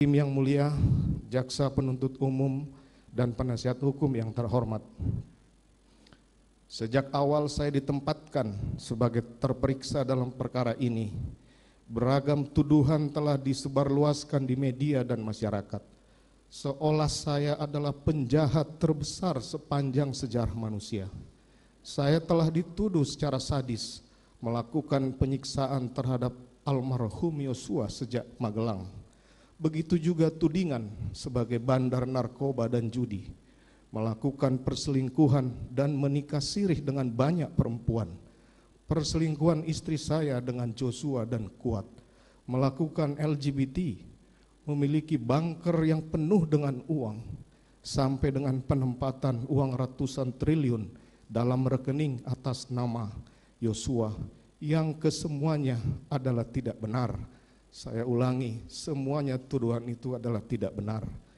Tim yang mulia, jaksa penuntut umum, dan penasihat hukum yang terhormat. Sejak awal saya ditempatkan sebagai terperiksa dalam perkara ini. Beragam tuduhan telah disebarluaskan di media dan masyarakat. Seolah saya adalah penjahat terbesar sepanjang sejarah manusia. Saya telah dituduh secara sadis melakukan penyiksaan terhadap almarhum Yosua sejak Magelang Begitu juga tudingan sebagai bandar narkoba dan judi, melakukan perselingkuhan dan menikah sirih dengan banyak perempuan. Perselingkuhan istri saya dengan Joshua dan Kuat, melakukan LGBT, memiliki banker yang penuh dengan uang, sampai dengan penempatan uang ratusan triliun dalam rekening atas nama Joshua yang kesemuanya adalah tidak benar saya ulangi, semuanya tuduhan itu adalah tidak benar.